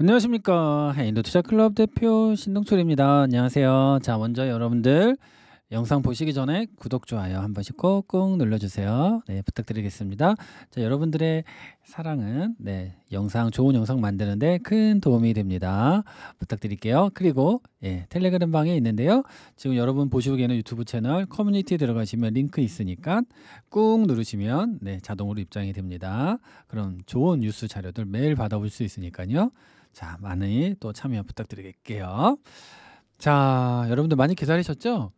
안녕하십니까 인도 투자 클럽 대표 신동철입니다. 안녕하세요. 자 먼저 여러분들 영상 보시기 전에 구독 좋아요 한 번씩 꼭꼭 눌러주세요. 네 부탁드리겠습니다. 자 여러분들의 사랑은 네 영상 좋은 영상 만드는데 큰 도움이 됩니다. 부탁드릴게요. 그리고 예, 텔레그램 방에 있는데요. 지금 여러분 보시고 계는 유튜브 채널 커뮤니티 들어가시면 링크 있으니까 꾹 누르시면 네 자동으로 입장이 됩니다. 그럼 좋은 뉴스 자료들 매일 받아볼 수 있으니까요. 자, 많이 또 참여 부탁드리겠게요. 자, 여러분들 많이 기다리셨죠?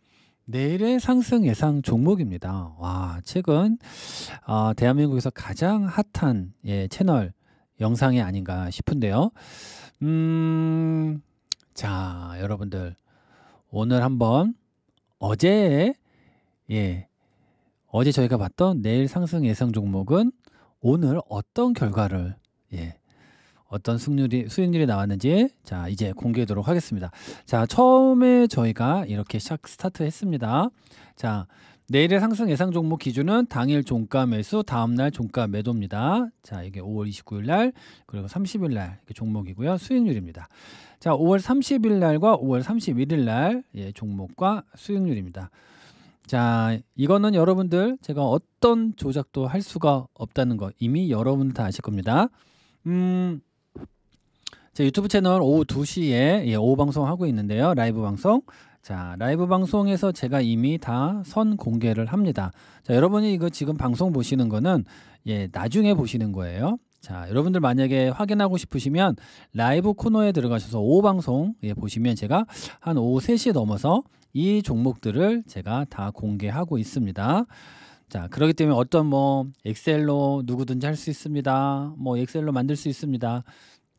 내일의 상승 예상 종목입니다. 와, 최근 어, 대한민국에서 가장 핫한 예, 채널 영상이 아닌가 싶은데요. 음, 자, 여러분들 오늘 한번 어제 예, 어제 저희가 봤던 내일 상승 예상 종목은 오늘 어떤 결과를 예, 어떤 승률이 수익률이 나왔는지 자 이제 공개하도록 하겠습니다. 자 처음에 저희가 이렇게 시작 스타트했습니다. 자 내일의 상승 예상 종목 기준은 당일 종가 매수, 다음날 종가 매도입니다. 자, 이게 5월 29일 날, 그리고 30일 날 종목이고요. 수익률입니다. 자, 5월 30일 날과 5월 31일 날 예, 종목과 수익률입니다. 자, 이거는 여러분들 제가 어떤 조작도 할 수가 없다는 거 이미 여러분다 아실 겁니다. 음, 제 유튜브 채널 오후 2시에 예, 오후 방송 하고 있는데요. 라이브 방송. 자, 라이브 방송에서 제가 이미 다 선 공개를 합니다. 자, 여러분이 이거 지금 방송 보시는 거는 예, 나중에 보시는 거예요. 자, 여러분들 만약에 확인하고 싶으시면 라이브 코너에 들어가셔서 오후 방송 예, 보시면 제가 한 오후 3시에 넘어서 이 종목들을 제가 다 공개하고 있습니다. 자, 그렇기 때문에 어떤 뭐 엑셀로 누구든지 할 수 있습니다. 뭐 엑셀로 만들 수 있습니다.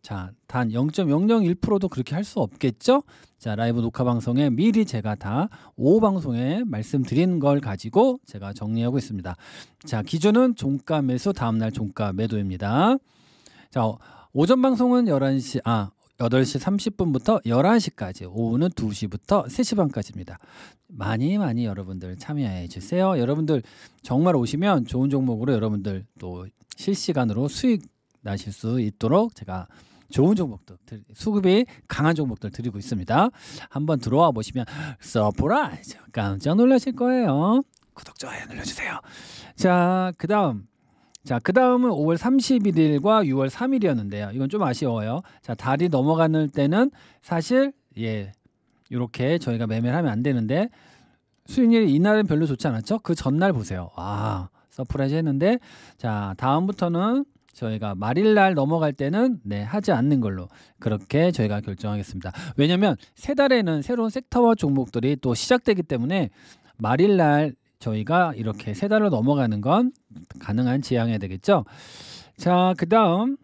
자, 단 0.001%도 그렇게 할 수 없겠죠? 자, 라이브 녹화 방송에 미리 제가 다 오후 방송에 말씀드린 걸 가지고 제가 정리하고 있습니다. 자, 기준은 종가 매수 다음 날 종가 매도입니다. 자, 오전 방송은 11시 아, 8시 30분부터 11시까지 오후는 2시부터 3시 반까지입니다. 많이 많이 여러분들 참여해 주세요. 여러분들 정말 오시면 좋은 종목으로 여러분들 또 실시간으로 수익 나실 수 있도록 제가 좋은 종목들 수급이 강한 종목들 드리고 있습니다. 한번 들어와 보시면 서프라이즈 깜짝 놀라실 거예요. 구독 좋아요 눌러주세요. 자 그다음 자, 그 다음은 5월 31일과 6월 3일이었는데요. 이건 좀 아쉬워요. 자, 달이 넘어가는 때는 사실, 예, 이렇게 저희가 매매를 하면 안 되는데, 수익률이 이날은 별로 좋지 않았죠? 그 전날 보세요. 아 서프라이즈 했는데, 자, 다음부터는 저희가 말일 날 넘어갈 때는 네 하지 않는 걸로 그렇게 저희가 결정하겠습니다. 왜냐하면 세 달에는 새로운 섹터와 종목들이 또 시작되기 때문에 말일 날 저희가 이렇게 세 달로 넘어가는 건 가능한 지향해야 되겠죠. 자, 그 다음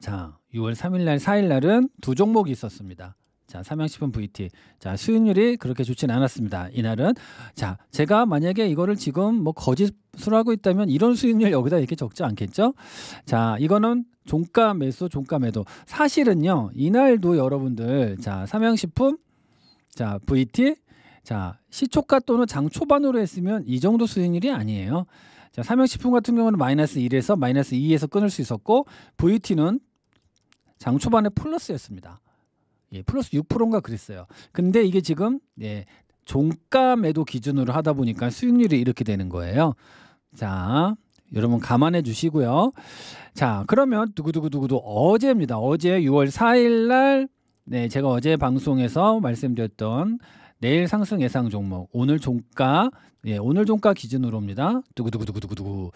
자 6월 3일 날, 4일 날은 두 종목이 있었습니다. 자, 삼양식품 VT. 자, 수익률이 그렇게 좋진 않았습니다. 이날은 자, 제가 만약에 이거를 지금 뭐 거짓으로 하고 있다면 이런 수익률 여기다 이렇게 적지 않겠죠? 자, 이거는 종가 매수, 종가 매도. 사실은요. 이날도 여러분들 자, 삼양식품 자, VT 자, 시초가 또는 장 초반으로 했으면 이 정도 수익률이 아니에요. 자, 삼양식품 같은 경우는 마이너스 1에서 마이너스 2에서 끊을 수 있었고 VT는 장 초반에 플러스였습니다. 예, 플러스 6%인가 그랬어요. 근데 이게 지금 예, 종가 매도 기준으로 하다 보니까 수익률이 이렇게 되는 거예요. 자, 여러분 감안해 주시고요. 자, 그러면 두구두구두구두 어제입니다. 어제 6월 4일 날 네, 제가 어제 방송에서 말씀드렸던 내일 상승 예상 종목 오늘 종가 예 오늘 종가 기준으로입니다. 두구두구두구두구두구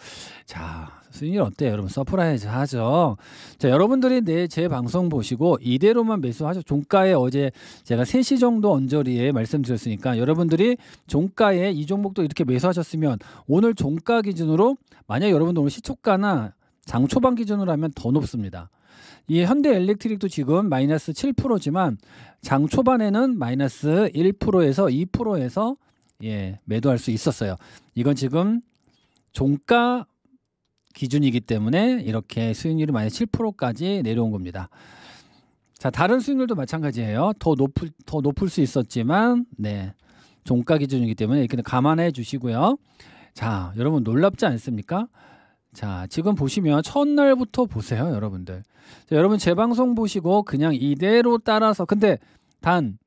자 수익률 어때요 여러분 서프라이즈 하죠. 자 여러분들이 내 제 방송 보시고 이대로만 매수하죠. 종가에 어제 제가 3시 정도 언저리에 말씀드렸으니까 여러분들이 종가에 이 종목도 이렇게 매수하셨으면 오늘 종가 기준으로 만약 여러분들 오늘 시초가나 장 초반 기준으로 하면 더 높습니다. 이 현대 엘렉트릭도 지금 마이너스 7%지만 장 초반에는 마이너스 1%에서 2%에서 예, 매도할 수 있었어요. 이건 지금 종가 기준이기 때문에 이렇게 수익률이 마이너스 7%까지 내려온 겁니다. 자, 다른 수익률도 마찬가지예요. 더 높을 더 높을 수 있었지만 네. 종가 기준이기 때문에 이렇게 감안해 주시고요. 자, 여러분 놀랍지 않습니까? 자, 지금 보시면 첫날부터 보세요, 여러분들. 자, 여러분 제 방송 보시고 그냥 이대로 따라서 근데 단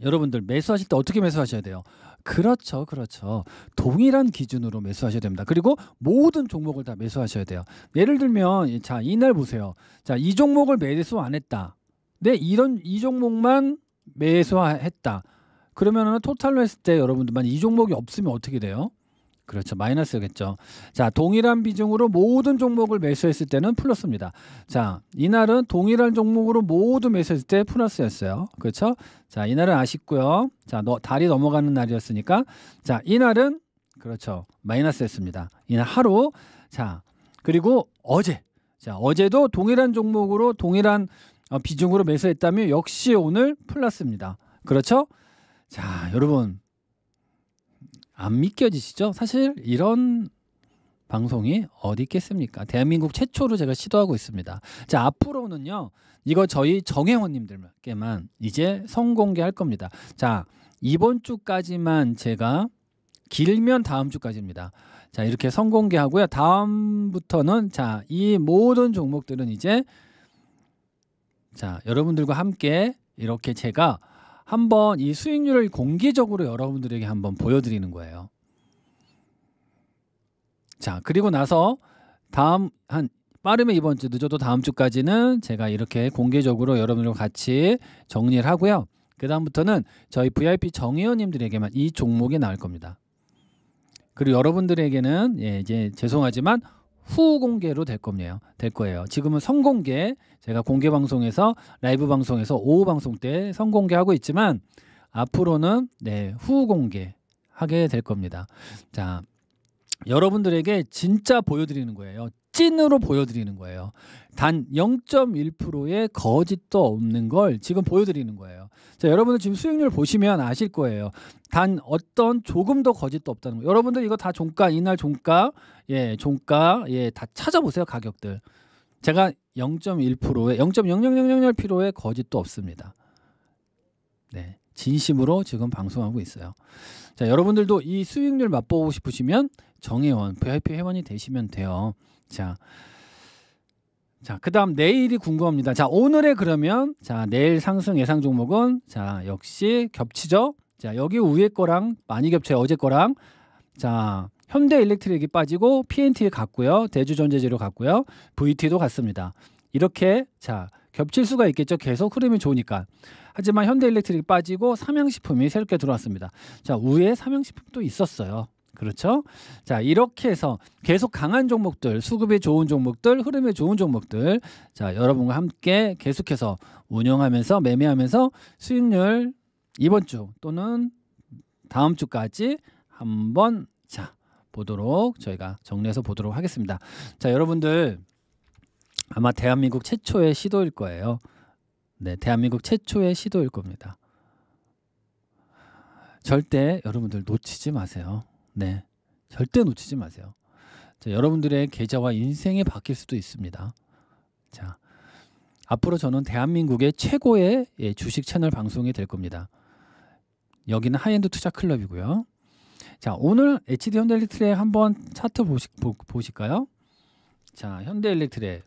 여러분들 매수하실 때 어떻게 매수하셔야 돼요? 그렇죠, 그렇죠. 동일한 기준으로 매수하셔야 됩니다. 그리고 모든 종목을 다 매수하셔야 돼요. 예를 들면 자 이날 보세요. 자 이 종목을 매수 안 했다. 네 이런 이 종목만 매수했다. 그러면은 토탈로 했을 때 여러분들만 이 종목이 없으면 어떻게 돼요? 그렇죠. 마이너스겠죠. 자, 동일한 비중으로 모든 종목을 매수했을 때는 플러스입니다. 자, 이날은 동일한 종목으로 모두 매수했을 때 플러스였어요. 그렇죠? 자, 이날은 아쉽고요. 자, 너, 달이 넘어가는 날이었으니까 자, 이날은 그렇죠. 마이너스였습니다. 이날 하루 자, 그리고 어제 자, 어제도 동일한 종목으로 동일한 어, 비중으로 매수했다면 역시 오늘 플러스입니다. 그렇죠? 자, 여러분 안 믿겨지시죠? 사실 이런 방송이 어디 있겠습니까? 대한민국 최초로 제가 시도하고 있습니다. 자, 앞으로는요. 이거 저희 정회원님들께만 이제 성공개할 겁니다. 자, 이번 주까지만 제가 길면 다음 주까지입니다. 자, 이렇게 성공개하고요. 다음부터는 자, 이 모든 종목들은 이제 자, 여러분들과 함께 이렇게 제가 한번 이 수익률을 공개적으로 여러분들에게 한번 보여드리는 거예요. 자, 그리고 나서 다음 한 빠르면 이번 주 늦어도 다음 주까지는 제가 이렇게 공개적으로 여러분들과 같이 정리를 하고요. 그 다음부터는 저희 VIP 정의원님들에게만이 종목이 나올 겁니다. 그리고 여러분들에게는 예, 이제 죄송하지만 후 공개로 될 겁니다. 될 거예요. 지금은 선공개 제가 공개 방송에서 라이브 방송에서 오후 방송 때 선공개하고 있지만 앞으로는 네, 후 공개 하게 될 겁니다. 자, 여러분들에게 진짜 보여드리는 거예요. 찐으로 보여드리는 거예요. 단 0.1%의 거짓도 없는 걸 지금 보여드리는 거예요. 자, 여러분들 지금 수익률 보시면 아실 거예요. 단 어떤 조금도 거짓도 없다는 거. 여러분들 이거 다 종가, 이날 종가, 예, 종가, 예, 다 찾아보세요, 가격들. 제가 0.1%에 0.00001%의 거짓도 없습니다. 네. 진심으로 지금 방송하고 있어요. 자, 여러분들도 이 수익률 맛보고 싶으시면 정회원, VIP 회원이 되시면 돼요. 자. 자, 그다음 내일이 궁금합니다. 자, 오늘의 그러면 자, 내일 상승 예상 종목은 자, 역시 겹치죠. 자, 여기 위에 거랑 많이 겹쳐요. 어제 거랑. 자, 현대 일렉트릭이 빠지고 PNT 갔고요. 대주전제재료 갔고요. VT도 갔습니다. 이렇게 자 겹칠 수가 있겠죠. 계속 흐름이 좋으니까. 하지만 현대일렉트릭 이 빠지고 삼양식품이 새롭게 들어왔습니다. 자 우에 삼양식품도 있었어요. 그렇죠? 자 이렇게 해서 계속 강한 종목들, 수급이 좋은 종목들, 흐름이 좋은 종목들, 자 여러분과 함께 계속해서 운영하면서 매매하면서 수익률 이번 주 또는 다음 주까지 한번 자 보도록 저희가 정리해서 보도록 하겠습니다. 자 여러분들 아마 대한민국 최초의 시도일 거예요. 네, 대한민국 최초의 시도일 겁니다. 절대 여러분들 놓치지 마세요. 네, 절대 놓치지 마세요. 자, 여러분들의 계좌와 인생이 바뀔 수도 있습니다. 자, 앞으로 저는 대한민국의 최고의 예, 주식 채널 방송이 될 겁니다. 여기는 하이엔드 투자 클럽이고요. 자, 오늘 HD 현대일리트레 한번 차트 보시, 보, 보실까요? 자, 현대일리트레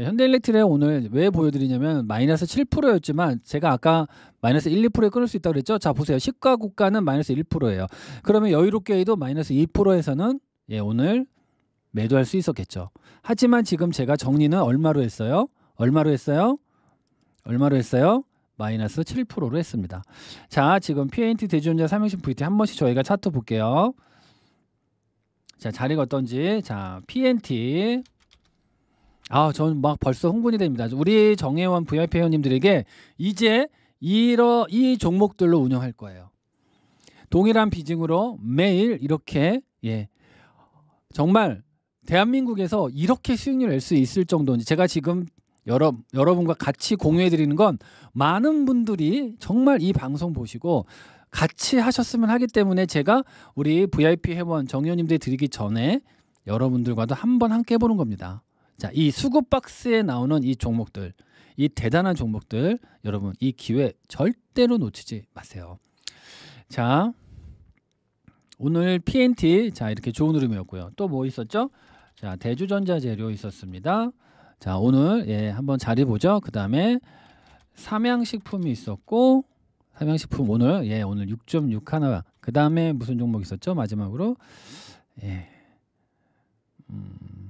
네, 현대일렉트리에 오늘 왜 보여드리냐면 마이너스 7%였지만 제가 아까 마이너스 1, 2%에 끊을 수 있다고 그랬죠. 자 보세요. 시가 국가는 마이너스 1%예요. 그러면 여유롭게도 마이너스 2%에서는 예, 오늘 매도할 수 있었겠죠. 하지만 지금 제가 정리는 얼마로 했어요? 얼마로 했어요? 얼마로 했어요? 마이너스 7%로 했습니다. 자 지금 PNT 대주전자 삼형식 VT 한 번씩 저희가 차트 볼게요. 자 자리가 어떤지 자 PNT 아, 저는 막 벌써 흥분이 됩니다. 우리 정혜원 VIP 회원님들에게 이제 이러 이 종목들로 운영할 거예요. 동일한 비중으로 매일 이렇게 예 정말 대한민국에서 이렇게 수익률 낼 수 있을 정도인지 제가 지금 여러, 여러분과 같이 공유해 드리는 건 많은 분들이 정말 이 방송 보시고 같이 하셨으면 하기 때문에 제가 우리 VIP 회원 정의원님들 드리기 전에 여러분들과도 한번 함께 해보는 겁니다. 자, 이 수급 박스에 나오는 이 종목들, 이 대단한 종목들 여러분 이 기회 절대로 놓치지 마세요. 자, 오늘 PNT 자 이렇게 좋은 흐름이었고요. 또 뭐 있었죠? 자, 대주전자 재료 있었습니다. 자, 오늘 예, 한번 자리 보죠. 그다음에 삼양식품이 있었고 삼양식품 오늘 예, 오늘 6.6 하나. 그다음에 무슨 종목 있었죠? 마지막으로 예. 음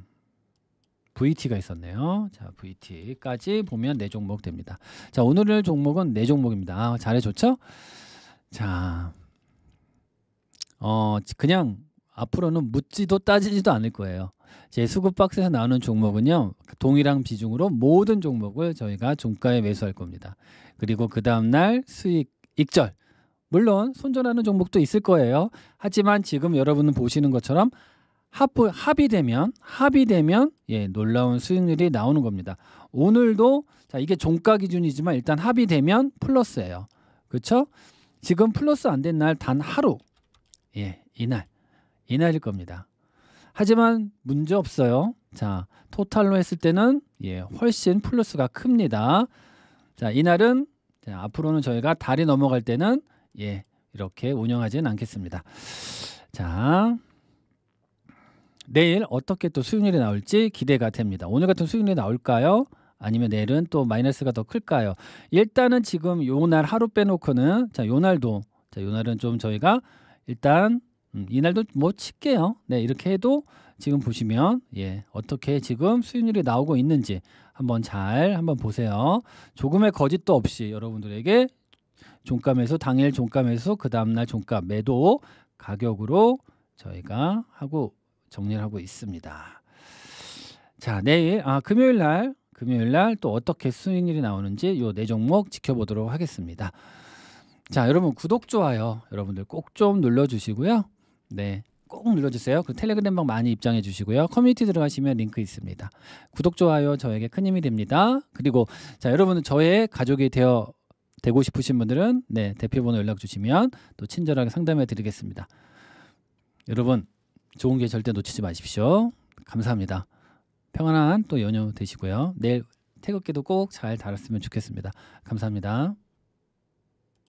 VT가 있었네요. 자, VT까지 보면 네 종목 됩니다. 자, 오늘의 종목은 네 종목입니다. 아, 잘해줬죠? 자, 어, 그냥 앞으로는 묻지도 따지지도 않을 거예요. 제 수급 박스에서 나오는 종목은요. 그 동일한 비중으로 모든 종목을 저희가 종가에 매수할 겁니다. 그리고 그 다음날 수익 익절. 물론 손절하는 종목도 있을 거예요. 하지만 지금 여러분은 보시는 것처럼 합, 합이 되면 합이 되면 예, 놀라운 수익률이 나오는 겁니다. 오늘도 자, 이게 종가 기준이지만 일단 합이 되면 플러스예요. 그렇죠? 지금 플러스 안 된 날 단 하루 예, 이날 이날일 겁니다. 하지만 문제 없어요. 자, 토탈로 했을 때는 예, 훨씬 플러스가 큽니다. 자, 이날은 자, 앞으로는 저희가 달이 넘어갈 때는 예, 이렇게 운영하지는 않겠습니다. 자, 내일 어떻게 또 수익률이 나올지 기대가 됩니다. 오늘 같은 수익률이 나올까요? 아니면 내일은 또 마이너스가 더 클까요? 일단은 지금 요 날 하루 빼놓고는 자, 요 날도 자, 요 날은 좀 저희가 일단 음, 이날도 뭐 칠게요. 네, 이렇게 해도 지금 보시면 예, 어떻게 지금 수익률이 나오고 있는지 한번 잘 한번 보세요. 조금의 거짓도 없이 여러분들에게 종가 에서 당일 종가 에서그 다음날 종가 매도 가격으로 저희가 하고 정리를 하고 있습니다. 자 내일 아 금요일 날 금요일 날 또 어떻게 수익률이 나오는지 요 네 종목 지켜보도록 하겠습니다. 자 여러분 구독 좋아요 여러분들 꼭 좀 눌러주시고요. 네. 꼭 눌러주세요. 그 텔레그램방 많이 입장해 주시고요. 커뮤니티 들어가시면 링크 있습니다. 구독 좋아요 저에게 큰 힘이 됩니다. 그리고 자 여러분은 저의 가족이 되어 되고 싶으신 분들은 네 대표번호 연락 주시면 또 친절하게 상담해 드리겠습니다. 여러분 좋은 기회 절대 놓치지 마십시오. 감사합니다. 평안한 또 연휴 되시고요. 내일 태극기도 꼭 잘 달았으면 좋겠습니다. 감사합니다.